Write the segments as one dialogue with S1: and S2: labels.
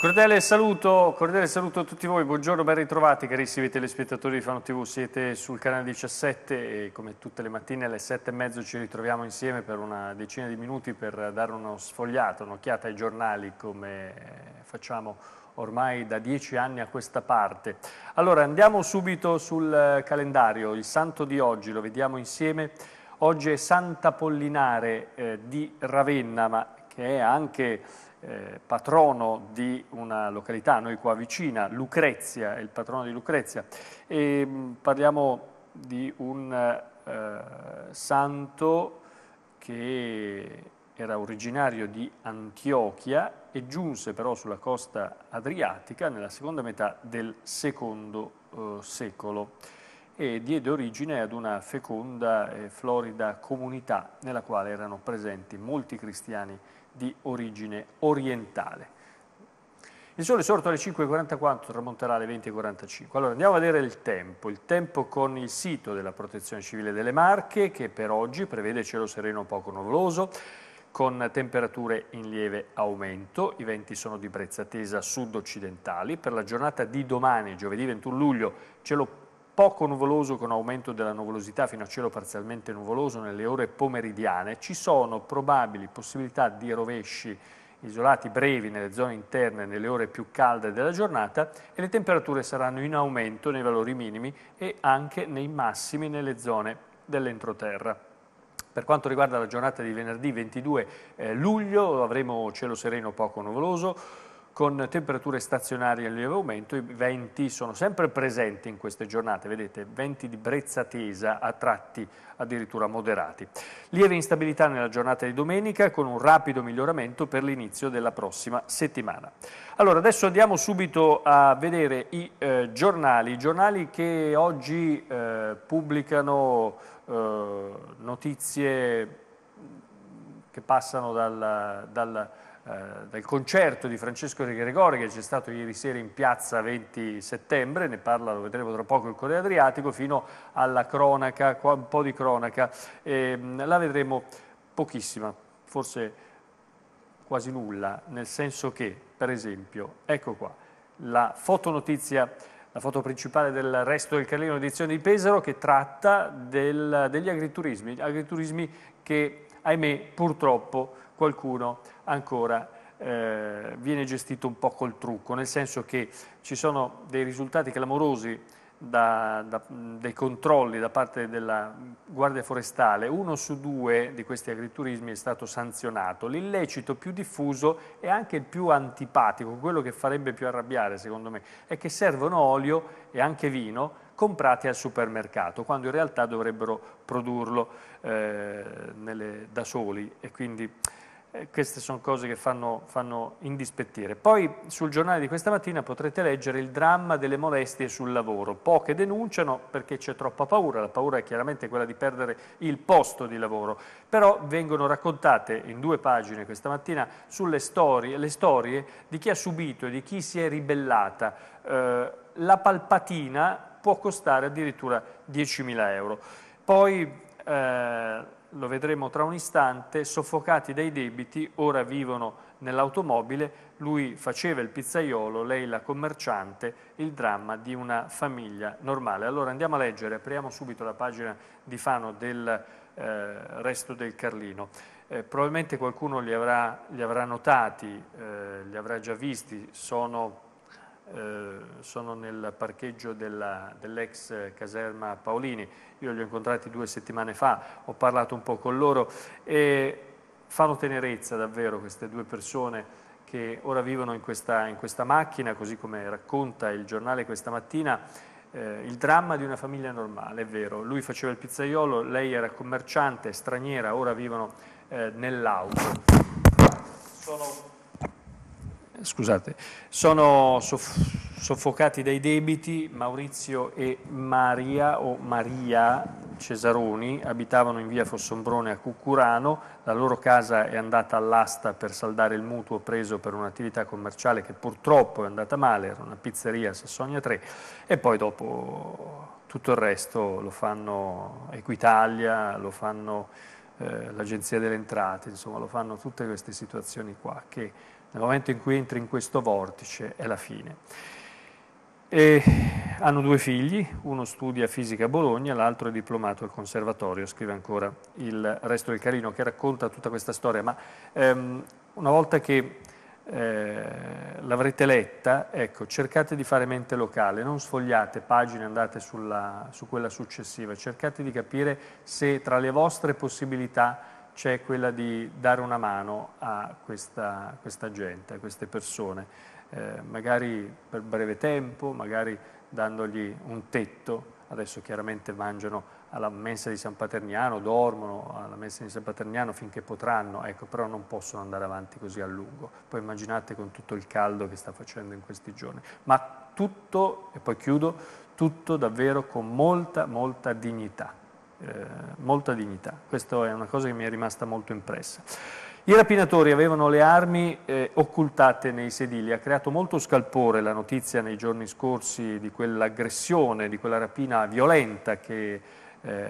S1: Cordiale saluto, cordiale saluto, a tutti voi, buongiorno, ben ritrovati carissimi telespettatori di Fano TV, siete sul canale 17 e come tutte le mattine alle 7 e mezzo ci ritroviamo insieme per una decina di minuti per dare uno sfogliato, un'occhiata ai giornali come eh, facciamo ormai da dieci anni a questa parte. Allora andiamo subito sul eh, calendario, il santo di oggi lo vediamo insieme, oggi è Santa Pollinare eh, di Ravenna ma che è anche eh, patrono di una località, noi qua vicina, Lucrezia, è il patrono di Lucrezia. E, mm, parliamo di un eh, santo che era originario di Antiochia e giunse però sulla costa adriatica nella seconda metà del secondo eh, secolo e diede origine ad una feconda e florida comunità nella quale erano presenti molti cristiani di origine orientale. Il sole è sorto alle 5.44, tramonterà alle 20.45. Allora andiamo a vedere il tempo, il tempo con il sito della protezione civile delle Marche che per oggi prevede cielo sereno poco nuvoloso con temperature in lieve aumento, i venti sono di brezza tesa sud-occidentali, per la giornata di domani, giovedì 21 luglio, cielo poco nuvoloso con aumento della nuvolosità fino a cielo parzialmente nuvoloso nelle ore pomeridiane, ci sono probabili possibilità di rovesci isolati brevi nelle zone interne nelle ore più calde della giornata e le temperature saranno in aumento nei valori minimi e anche nei massimi nelle zone dell'entroterra. Per quanto riguarda la giornata di venerdì 22 eh, luglio avremo cielo sereno poco nuvoloso, con temperature stazionarie in lieve aumento, i venti sono sempre presenti in queste giornate, vedete, venti di brezza tesa a tratti addirittura moderati. Lieve instabilità nella giornata di domenica con un rapido miglioramento per l'inizio della prossima settimana. Allora, adesso andiamo subito a vedere i eh, giornali, i giornali che oggi eh, pubblicano eh, notizie che passano dal, dal eh, del concerto di Francesco De Gregori che c'è stato ieri sera in piazza 20 settembre, ne parla, lo vedremo tra poco, il Corriere Adriatico, fino alla cronaca, un po' di cronaca, e, ehm, la vedremo pochissima, forse quasi nulla, nel senso che, per esempio, ecco qua, la fotonotizia la foto principale del resto del Carlino edizione di Pesaro che tratta del, degli agriturismi, agriturismi che ahimè purtroppo qualcuno ancora eh, viene gestito un po' col trucco, nel senso che ci sono dei risultati clamorosi da, da, dei controlli da parte della Guardia Forestale, uno su due di questi agriturismi è stato sanzionato. L'illecito più diffuso e anche il più antipatico, quello che farebbe più arrabbiare secondo me, è che servono olio e anche vino comprati al supermercato, quando in realtà dovrebbero produrlo eh, nelle, da soli e quindi eh, queste sono cose che fanno, fanno indispettire. Poi sul giornale di questa mattina potrete leggere il dramma delle molestie sul lavoro. Poche denunciano perché c'è troppa paura, la paura è chiaramente quella di perdere il posto di lavoro, però vengono raccontate in due pagine questa mattina sulle storie, le storie di chi ha subito e di chi si è ribellata. Eh, la palpatina può costare addirittura 10.000 euro. Poi eh, lo vedremo tra un istante, soffocati dai debiti, ora vivono nell'automobile, lui faceva il pizzaiolo, lei la commerciante, il dramma di una famiglia normale. Allora andiamo a leggere, apriamo subito la pagina di Fano del eh, resto del Carlino. Eh, probabilmente qualcuno li avrà, li avrà notati, eh, li avrà già visti, sono eh, sono nel parcheggio dell'ex dell caserma Paolini, io li ho incontrati due settimane fa, ho parlato un po' con loro e fanno tenerezza davvero queste due persone che ora vivono in questa, in questa macchina, così come racconta il giornale questa mattina, eh, il dramma di una famiglia normale, è vero, lui faceva il pizzaiolo, lei era commerciante, straniera, ora vivono eh, nell'auto. Sono scusate, sono soff- soffocati dai debiti, Maurizio e Maria o Maria Cesaroni abitavano in via Fossombrone a Cuccurano, la loro casa è andata all'asta per saldare il mutuo preso per un'attività commerciale che purtroppo è andata male, era una pizzeria a Sassonia 3 e poi dopo tutto il resto lo fanno Equitalia, lo fanno eh, l'Agenzia delle Entrate, insomma lo fanno tutte queste situazioni qua che nel momento in cui entri in questo vortice è la fine. E hanno due figli, uno studia fisica a Bologna, l'altro è diplomato al conservatorio, scrive ancora il resto del Carino che racconta tutta questa storia, ma ehm, una volta che eh, l'avrete letta, ecco, cercate di fare mente locale, non sfogliate pagine, andate sulla, su quella successiva, cercate di capire se tra le vostre possibilità c'è quella di dare una mano a questa, questa gente, a queste persone, eh, magari per breve tempo, magari dandogli un tetto, adesso chiaramente mangiano alla mensa di San Paterniano, dormono alla mensa di San Paterniano finché potranno, ecco, però non possono andare avanti così a lungo. Poi immaginate con tutto il caldo che sta facendo in questi giorni. Ma tutto, e poi chiudo, tutto davvero con molta, molta dignità eh, molta dignità. Questa è una cosa che mi è rimasta molto impressa. I rapinatori avevano le armi eh, occultate nei sedili, ha creato molto scalpore la notizia nei giorni scorsi di quell'aggressione, di quella rapina violenta che eh,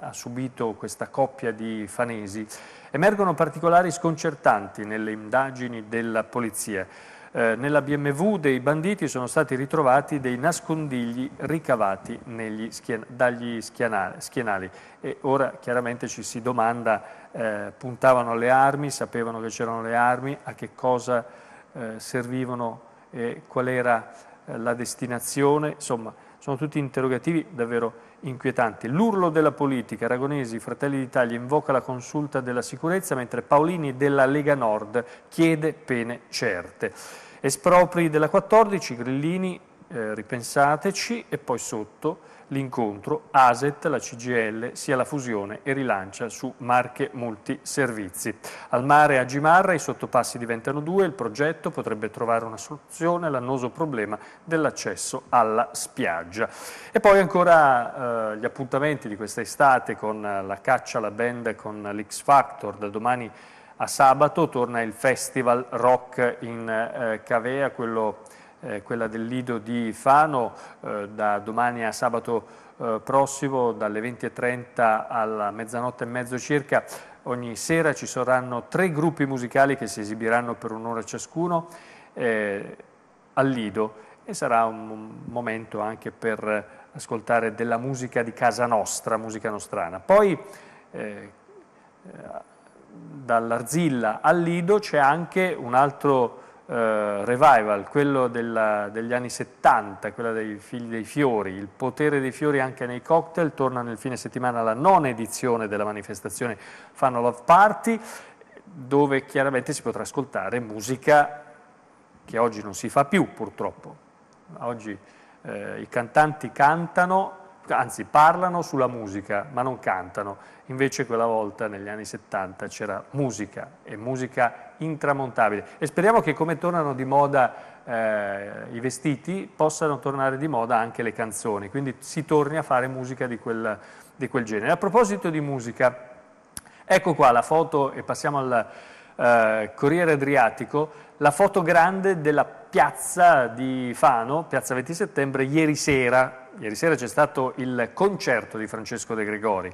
S1: ha subito questa coppia di fanesi. Emergono particolari sconcertanti nelle indagini della polizia eh, nella BMW dei banditi sono stati ritrovati dei nascondigli ricavati schien dagli schienali e ora chiaramente ci si domanda, eh, puntavano alle armi, sapevano che c'erano le armi, a che cosa eh, servivano e qual era eh, la destinazione, insomma sono tutti interrogativi davvero inquietanti. L'urlo della politica, Aragonesi, Fratelli d'Italia, invoca la consulta della sicurezza, mentre Paolini della Lega Nord chiede pene certe. Espropri della 14, Grillini, eh, ripensateci e poi sotto l'incontro ASET, la CGL, sia la fusione e rilancia su Marche Multiservizi. Al mare a Gimarra i sottopassi diventano due, il progetto potrebbe trovare una soluzione all'annoso problema dell'accesso alla spiaggia. E poi ancora eh, gli appuntamenti di questa estate con la caccia alla band, con l'X Factor, da domani a sabato torna il Festival Rock in eh, Cavea, quello, eh, quella del Lido di Fano, eh, da domani a sabato eh, prossimo, dalle 20.30 alla mezzanotte e mezzo circa. Ogni sera ci saranno tre gruppi musicali che si esibiranno per un'ora ciascuno eh, al Lido e sarà un momento anche per ascoltare della musica di casa nostra, musica nostrana. Poi eh, dall'Arzilla al Lido c'è anche un altro eh, revival, quello della, degli anni 70, quella dei figli dei fiori, il potere dei fiori anche nei cocktail, torna nel fine settimana la nona edizione della manifestazione Fanno Love Party, dove chiaramente si potrà ascoltare musica che oggi non si fa più purtroppo, oggi eh, i cantanti cantano anzi parlano sulla musica, ma non cantano. Invece quella volta negli anni 70 c'era musica e musica intramontabile. E speriamo che come tornano di moda eh, i vestiti, possano tornare di moda anche le canzoni, quindi si torni a fare musica di quel, di quel genere. A proposito di musica, ecco qua la foto e passiamo al eh, Corriere Adriatico, la foto grande della piazza di Fano, piazza 20 settembre, ieri sera, ieri sera c'è stato il concerto di Francesco De Gregori,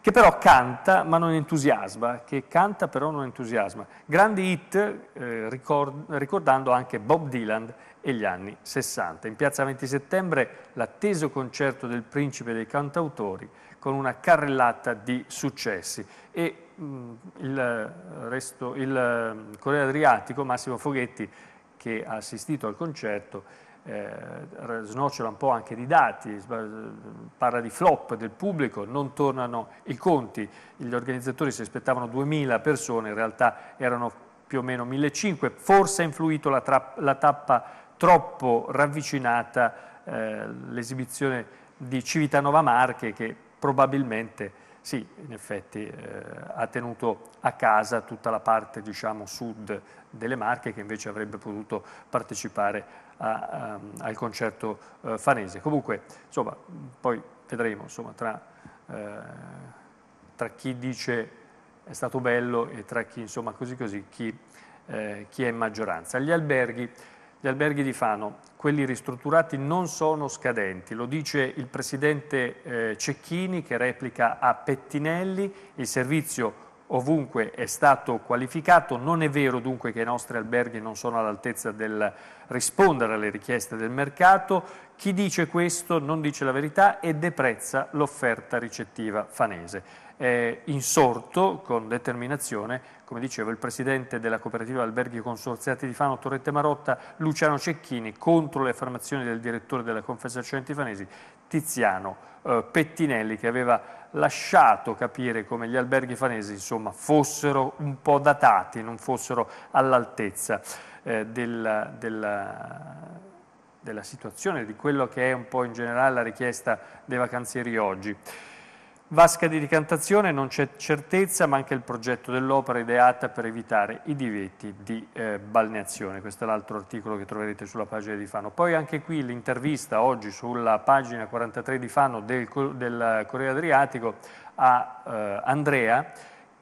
S1: che però canta ma non entusiasma, che canta però non entusiasma. Grandi hit eh, ricord ricordando anche Bob Dylan e gli anni 60. In piazza 20 settembre l'atteso concerto del principe dei cantautori con una carrellata di successi e mh, mm, il, resto, il mm, Corriere Adriatico, Massimo Foghetti, che ha assistito al concerto, eh, snocciola un po' anche di dati, parla di flop del pubblico, non tornano i conti, gli organizzatori si aspettavano 2.000 persone, in realtà erano più o meno 1.500, forse ha influito la, la, tappa troppo ravvicinata eh, l'esibizione di Civitanova Marche che probabilmente sì, in effetti eh, ha tenuto a casa tutta la parte diciamo, sud delle Marche che invece avrebbe potuto partecipare a, a, ehm, al concerto eh, fanese. Comunque, insomma, poi vedremo insomma, tra, eh, tra, chi dice è stato bello e tra chi, insomma, così così, chi, eh, chi è in maggioranza. Gli alberghi, gli alberghi di Fano, quelli ristrutturati non sono scadenti, lo dice il presidente eh, Cecchini che replica a Pettinelli, il servizio ovunque è stato qualificato, non è vero dunque che i nostri alberghi non sono all'altezza del rispondere alle richieste del mercato, chi dice questo non dice la verità e deprezza l'offerta ricettiva fanese eh, insorto con determinazione, come dicevo, il presidente della cooperativa Alberghi Consorziati di Fano Torrette Marotta, Luciano Cecchini, contro le affermazioni del direttore della Confederazione Fanesi, Tiziano eh, Pettinelli, che aveva lasciato capire come gli alberghi fanesi insomma, fossero un po' datati, non fossero all'altezza eh, della, della, della situazione, di quello che è un po' in generale la richiesta dei vacanzieri oggi. Vasca di ricantazione non c'è certezza, ma anche il progetto dell'opera ideata per evitare i divieti di eh, balneazione. Questo è l'altro articolo che troverete sulla pagina di Fano. Poi anche qui l'intervista oggi sulla pagina 43 di Fano del, del Corriere Adriatico a eh, Andrea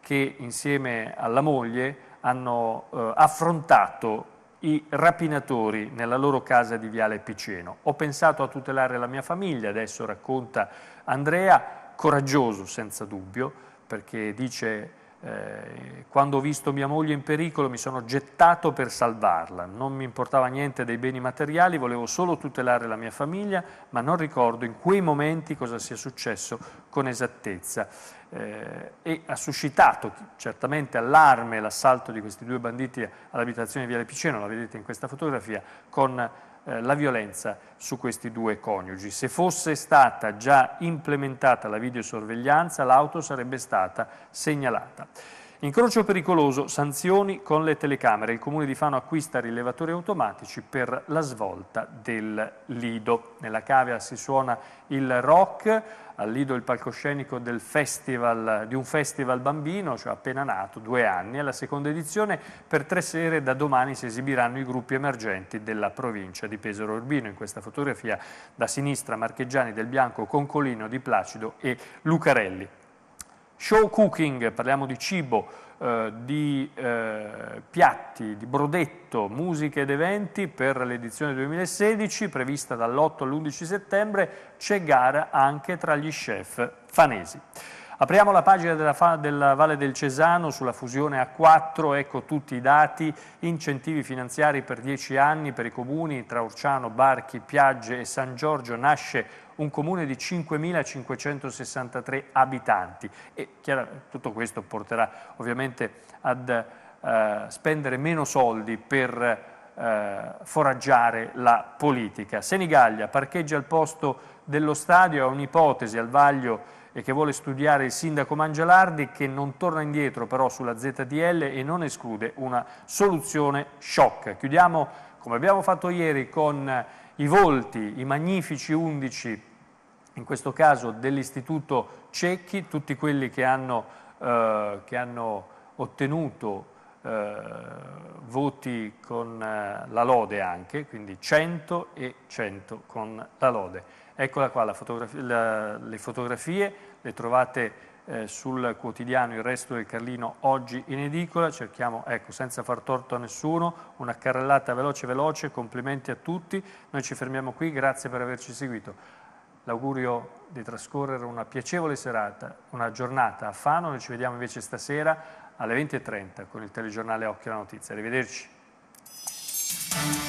S1: che insieme alla moglie hanno eh, affrontato i rapinatori nella loro casa di Viale Piceno. Ho pensato a tutelare la mia famiglia, adesso racconta Andrea, coraggioso senza dubbio, perché dice eh, quando ho visto mia moglie in pericolo mi sono gettato per salvarla, non mi importava niente dei beni materiali, volevo solo tutelare la mia famiglia, ma non ricordo in quei momenti cosa sia successo con esattezza. Eh, e ha suscitato certamente allarme l'assalto di questi due banditi all'abitazione di Viale Piceno, la vedete in questa fotografia, con eh, la violenza su questi due coniugi. Se fosse stata già implementata la videosorveglianza, l'auto sarebbe stata segnalata. Incrocio pericoloso, sanzioni con le telecamere. Il Comune di Fano acquista rilevatori automatici per la svolta del Lido. Nella cavea si suona il rock, al Lido il palcoscenico festival, di un festival bambino, cioè appena nato, due anni. Alla seconda edizione, per tre sere da domani si esibiranno i gruppi emergenti della provincia di Pesaro Urbino. In questa fotografia da sinistra Marcheggiani del Bianco, con Colino Di Placido e Lucarelli. Show cooking, parliamo di cibo, eh, di eh, piatti, di brodetto, musica ed eventi per l'edizione 2016 prevista dall'8 all'11 settembre, c'è gara anche tra gli chef fanesi. Apriamo la pagina della, della, Valle del Cesano sulla fusione A4, ecco tutti i dati, incentivi finanziari per 10 anni per i comuni, tra Urciano, Barchi, Piagge e San Giorgio nasce un comune di 5.563 abitanti e tutto questo porterà ovviamente ad eh, spendere meno soldi per eh, foraggiare la politica. Senigallia parcheggia al posto dello stadio, è un'ipotesi al vaglio e che vuole studiare il sindaco Mangialardi che non torna indietro però sulla ZTL e non esclude una soluzione shock. Chiudiamo come abbiamo fatto ieri con i volti, i magnifici 11 in questo caso dell'Istituto Cecchi, tutti quelli che hanno, eh, che hanno ottenuto eh, voti con eh, la lode anche, quindi 100 e 100 con la lode. Eccola qua, la fotografia, la, le fotografie le trovate eh, sul quotidiano Il Resto del Carlino oggi in edicola, cerchiamo, ecco, senza far torto a nessuno, una carrellata veloce veloce, complimenti a tutti, noi ci fermiamo qui, grazie per averci seguito. L'augurio di trascorrere una piacevole serata, una giornata a Fano, noi ci vediamo invece stasera alle 20.30 con il telegiornale Occhio alla Notizia. Arrivederci.